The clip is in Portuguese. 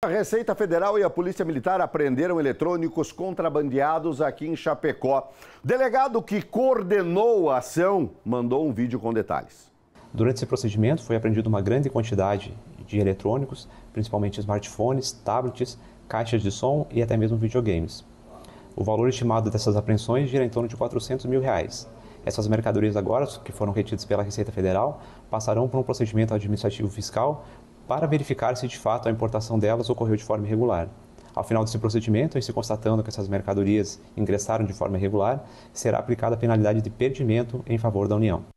A Receita Federal e a Polícia Militar apreenderam eletrônicos contrabandeados aqui em Chapecó. O delegado que coordenou a ação mandou um vídeo com detalhes. Durante esse procedimento foi apreendida uma grande quantidade de eletrônicos, principalmente smartphones, tablets, caixas de som e até mesmo videogames. O valor estimado dessas apreensões gira em torno de 400 mil reais. Essas mercadorias agora, que foram retidas pela Receita Federal, passarão por um procedimento administrativo fiscal para verificar se de fato a importação delas ocorreu de forma irregular. Ao final desse procedimento, e se constatando que essas mercadorias ingressaram de forma irregular, será aplicada a penalidade de perdimento em favor da União.